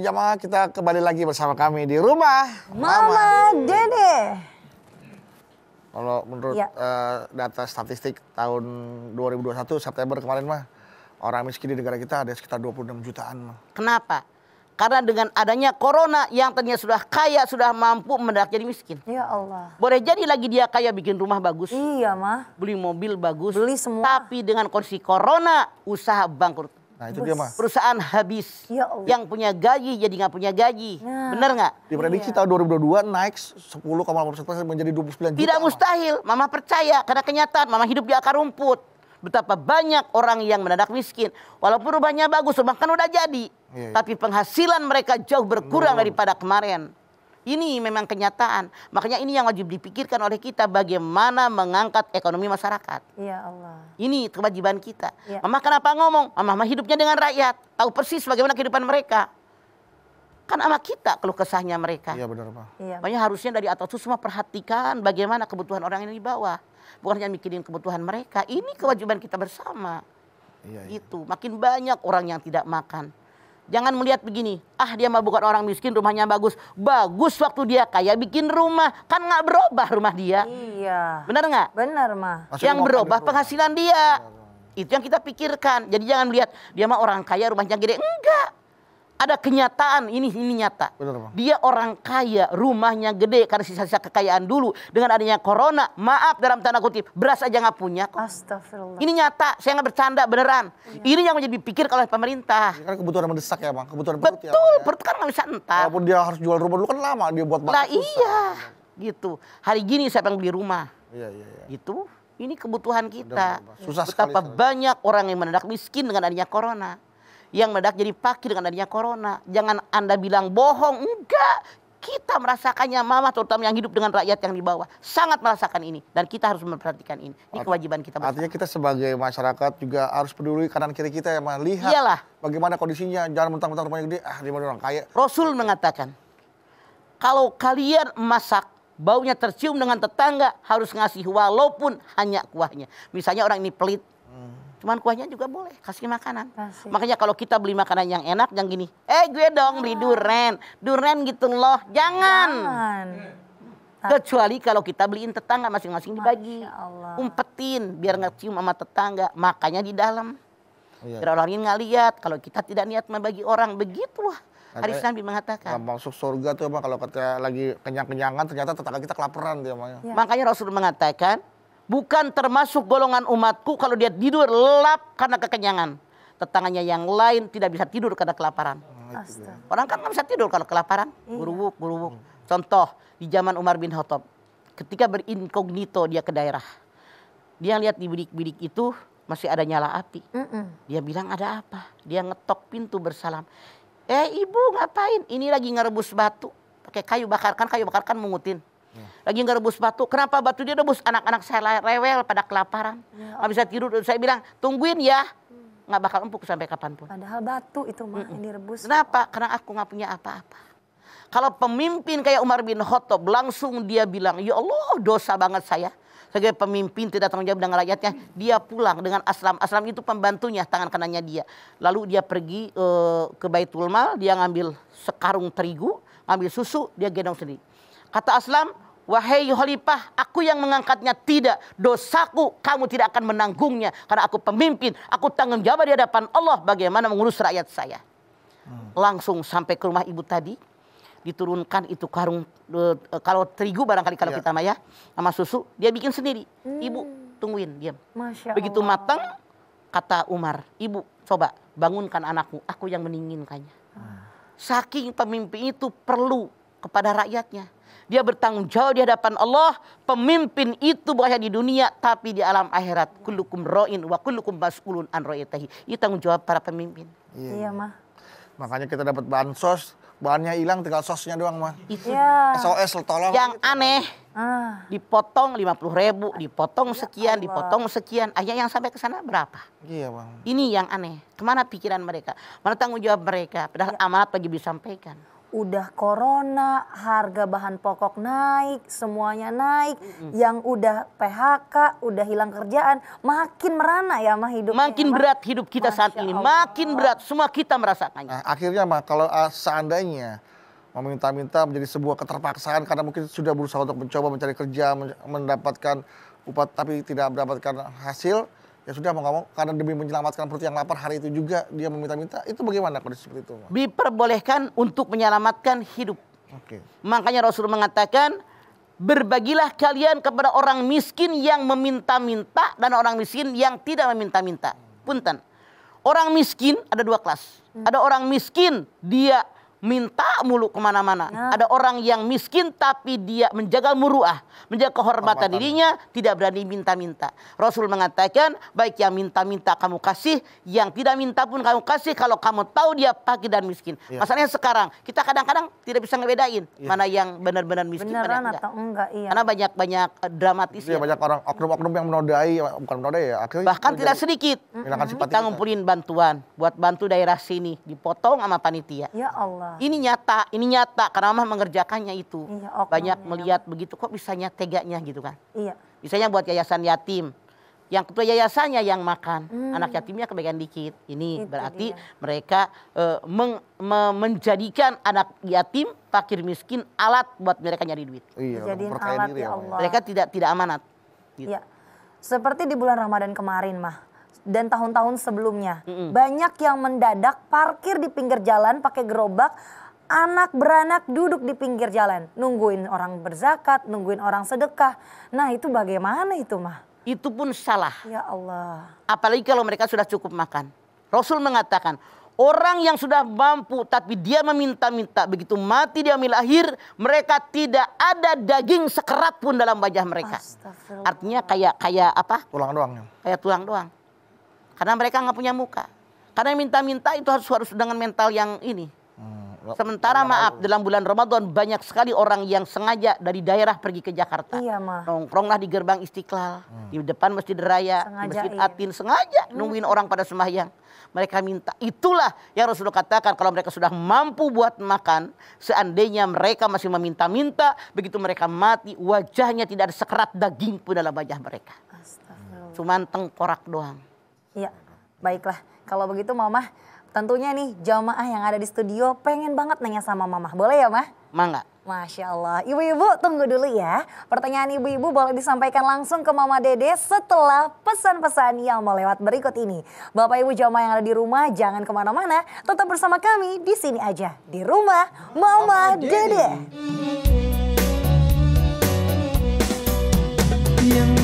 Baik jamaah, kita kembali lagi bersama kami di rumah Mama, Mama Dede. Kalau menurut ya. uh, data statistik tahun 2021 September kemarin mah orang miskin di negara kita ada sekitar 26 jutaan mah. Kenapa? Karena dengan adanya corona yang tadinya sudah kaya, sudah mampu mendadak jadi miskin. Ya Allah. Boleh jadi lagi dia kaya bikin rumah bagus. Iya mah. Beli mobil bagus. Beli semua. Tapi dengan kondisi corona usaha bangkrut. Nah itu Bus. dia mas. Perusahaan habis. Ya Allah. Yang punya gaji jadi nggak punya gaji. Nah. Bener nggak? Diprediksi iya. tahun 2022 naik 10,8 persen menjadi 29 juta. Tidak mas. mustahil. Mama percaya karena kenyataan mama hidup di akar rumput. Betapa banyak orang yang mendadak miskin. Walaupun rumahnya bagus, rumah kan udah jadi. Iya, iya. Tapi penghasilan mereka jauh berkurang Benar. daripada kemarin. Ini memang kenyataan. Makanya ini yang wajib dipikirkan oleh kita bagaimana mengangkat ekonomi masyarakat. Ya Allah. Ini kewajiban kita. Ya. Mama kenapa ngomong? Mama hidupnya dengan rakyat, tahu persis bagaimana kehidupan mereka kan sama kita keluh kesahnya mereka. Iya benar pak. Iya. Makanya harusnya dari atas itu semua perhatikan bagaimana kebutuhan orang yang di bawah, bukan hanya mikirin kebutuhan mereka. Ini kewajiban kita bersama. Iya, iya. itu makin banyak orang yang tidak makan, Jangan melihat begini, ah dia mah bukan orang miskin, rumahnya bagus. Bagus waktu dia kaya bikin rumah, kan nggak berubah rumah dia. Iya. Benar nggak? Benar mah. Yang berubah penghasilan dia. Itu yang kita pikirkan. Jadi jangan melihat dia mah orang kaya rumahnya gede, enggak ada kenyataan ini ini nyata. Benar, Bang. Dia orang kaya, rumahnya gede karena sisa-sisa kekayaan dulu. Dengan adanya corona, maaf dalam tanda kutip, beras aja nggak punya. Kok. Astagfirullah. Ini nyata, saya nggak bercanda beneran. Ya. Ini yang menjadi pikir oleh pemerintah. Ini kan kebutuhan mendesak ya, Bang. Kebutuhan perut ya, Betul, ya, perut kan nggak bisa entah Walaupun dia harus jual rumah dulu kan lama dia buat makan. Nah, iya. Gitu. Hari gini siapa yang beli rumah? Iya, iya, iya. Gitu. Ini kebutuhan kita. Susah Betapa sekali, banyak orang yang mendadak miskin dengan adanya corona yang meledak jadi fakir dengan adanya corona. Jangan Anda bilang bohong, enggak. Kita merasakannya mama terutama yang hidup dengan rakyat yang di bawah sangat merasakan ini dan kita harus memperhatikan ini. Ini kewajiban kita bersama. Artinya kita sebagai masyarakat juga harus peduli kanan kiri kita yang melihat Iyalah. bagaimana kondisinya. Jangan mentang-mentang rumahnya gede, ah di orang kaya. Rasul mengatakan, kalau kalian masak baunya tercium dengan tetangga harus ngasih walaupun hanya kuahnya. Misalnya orang ini pelit, Cuman kuahnya juga boleh kasih makanan. Kasih. Makanya kalau kita beli makanan yang enak yang gini, eh gue dong beli iya. duren, duren gitu loh, jangan. jangan. Kecuali kalau kita beliin tetangga masing-masing dibagi, umpetin biar nggak cium sama tetangga, makanya di dalam. Oh, iya. orang ini nggak lihat kalau kita tidak niat membagi orang begitu lah Hari Nabi mengatakan. Nah, masuk surga tuh emang kalau kita lagi kenyang-kenyangan ternyata tetangga kita kelaparan dia ya. Makanya Rasul mengatakan bukan termasuk golongan umatku kalau dia tidur lelap karena kekenyangan. Tetangganya yang lain tidak bisa tidur karena kelaparan. Astaga. Orang kan nggak bisa tidur kalau kelaparan. Iya. Gurubuk, gurubuk. Contoh di zaman Umar bin Khattab, ketika berinkognito dia ke daerah, dia lihat di bidik-bidik itu masih ada nyala api. Dia bilang ada apa? Dia ngetok pintu bersalam. Eh ibu ngapain? Ini lagi ngerebus batu. Pakai kayu bakar kan kayu bakar kan mengutin. Ya. Lagi rebus batu. Kenapa batu dia rebus? Anak-anak saya rewel pada kelaparan. Ya. Nggak bisa tidur. Saya bilang, tungguin ya. Nggak bakal empuk sampai kapanpun. Padahal batu itu mah mm -mm. yang direbus. Kenapa? Karena aku nggak punya apa-apa. Kalau pemimpin kayak Umar bin Khattab langsung dia bilang, ya Allah dosa banget saya. Sebagai pemimpin tidak tanggung jawab dengan rakyatnya, dia pulang dengan aslam. Aslam itu pembantunya, tangan kanannya dia. Lalu dia pergi uh, ke Baitul Mal, dia ngambil sekarung terigu, ngambil susu, dia gendong sendiri Kata Aslam, Wahai Khalifah, aku yang mengangkatnya tidak. Dosaku kamu tidak akan menanggungnya. Karena aku pemimpin, aku tanggung jawab di hadapan Allah bagaimana mengurus rakyat saya. Hmm. Langsung sampai ke rumah ibu tadi. Diturunkan itu karung, eh, kalau terigu barangkali kalau iya. kita maya, sama susu. Dia bikin sendiri. Hmm. Ibu, tungguin, diam. Begitu matang, kata Umar. Ibu, coba bangunkan anakku, Aku yang meninginkannya. Hmm. Saking pemimpin itu perlu kepada rakyatnya dia bertanggung jawab di hadapan Allah. Pemimpin itu bukan di dunia tapi di alam akhirat. Kullukum ro'in wa kullukum bas'ulun an ro'itahi. Itu tanggung jawab para pemimpin. Iya, iya mah. Makanya kita dapat bansos, bahannya hilang tinggal sosnya doang mah. Itu. Ya. SOS tolong. Yang gitu. aneh. Ah. Dipotong puluh ribu, dipotong ya sekian, dipotong sekian. Ayah yang sampai ke sana berapa? Iya bang. Ini yang aneh. Kemana pikiran mereka? Mana tanggung jawab mereka? Padahal ya. amanat wajib disampaikan udah corona, harga bahan pokok naik, semuanya naik, mm-hmm. yang udah PHK, udah hilang kerjaan, makin merana ya mah hidup. Makin berat hidup kita Masya saat ini, Allah. makin berat semua kita merasakannya. Nah, akhirnya mah kalau uh, seandainya meminta-minta menjadi sebuah keterpaksaan karena mungkin sudah berusaha untuk mencoba mencari kerja, mendapatkan upah tapi tidak mendapatkan hasil, ya sudah mau nggak karena demi menyelamatkan perut yang lapar hari itu juga dia meminta-minta itu bagaimana kondisi seperti itu? Diperbolehkan untuk menyelamatkan hidup. Oke. Okay. Makanya Rasul mengatakan berbagilah kalian kepada orang miskin yang meminta-minta dan orang miskin yang tidak meminta-minta. Punten. Orang miskin ada dua kelas. Ada orang miskin dia minta mulu kemana-mana. Nah. Ada orang yang miskin tapi dia menjaga muruah, menjaga kehormatan Hormatan. dirinya, tidak berani minta-minta. Rasul mengatakan, baik yang minta-minta kamu kasih, yang tidak minta pun kamu kasih kalau kamu tahu dia fakir dan miskin. Ya. Masalahnya sekarang kita kadang-kadang tidak bisa ngebedain ya. mana yang benar-benar miskin, Beneran mana yang enggak. atau enggak. Iya. Karena banyak-banyak eh, dramatis. Ya, ya. banyak orang oknum-oknum yang menodai, bukan menodai ya. Akhirnya Bahkan tidak jadi, sedikit. Mm Kita ngumpulin bantuan buat bantu daerah sini, dipotong sama panitia. Ya Allah. Ini nyata, ini nyata karena mama mengerjakannya itu. Iya, oknum, Banyak melihat iya. begitu kok bisanya teganya gitu kan. Iya. Misalnya buat yayasan yatim. Yang ketua yayasannya yang makan, hmm. anak yatimnya kebagian dikit. Ini itu berarti dia. mereka e, meng, me, menjadikan anak yatim, fakir miskin alat buat mereka nyari duit. Iya, jadi alat ya, ya, ya Mereka tidak tidak amanat. Gitu. Iya. Seperti di bulan Ramadan kemarin mah, dan tahun-tahun sebelumnya. Mm-hmm. Banyak yang mendadak parkir di pinggir jalan pakai gerobak, anak beranak duduk di pinggir jalan, nungguin orang berzakat, nungguin orang sedekah. Nah, itu bagaimana itu, mah? Itu pun salah. Ya Allah. Apalagi kalau mereka sudah cukup makan. Rasul mengatakan, Orang yang sudah mampu tapi dia meminta-minta begitu mati dia ambil akhir mereka tidak ada daging sekerat pun dalam wajah mereka. Artinya kayak kayak apa? Tulang doang. Ya. Kayak tulang doang. Karena mereka nggak punya muka. Karena minta-minta itu harus harus dengan mental yang ini. Hmm, Sementara maaf dalam bulan Ramadan banyak sekali orang yang sengaja dari daerah pergi ke Jakarta. Iya, Ma. Nongkronglah di gerbang Istiqlal, hmm. di depan Masjid Raya, sengaja, di Masjid iya. Atin sengaja hmm. nungguin orang pada sembahyang. Mereka minta. Itulah yang Rasulullah katakan kalau mereka sudah mampu buat makan, seandainya mereka masih meminta-minta, begitu mereka mati, wajahnya tidak ada sekerat daging pun dalam wajah mereka. Cuman tengkorak doang. Iya, baiklah. Kalau begitu Mamah, tentunya nih jamaah yang ada di studio pengen banget nanya sama Mamah. Boleh ya Mah? Mangga. Masya Allah. Ibu-ibu tunggu dulu ya. Pertanyaan ibu-ibu boleh disampaikan langsung ke Mama Dede setelah pesan-pesan yang mau lewat berikut ini. Bapak Ibu jamaah yang ada di rumah jangan kemana-mana. Tetap bersama kami di sini aja. Di rumah Mama, Mama Dede. Dede. Yang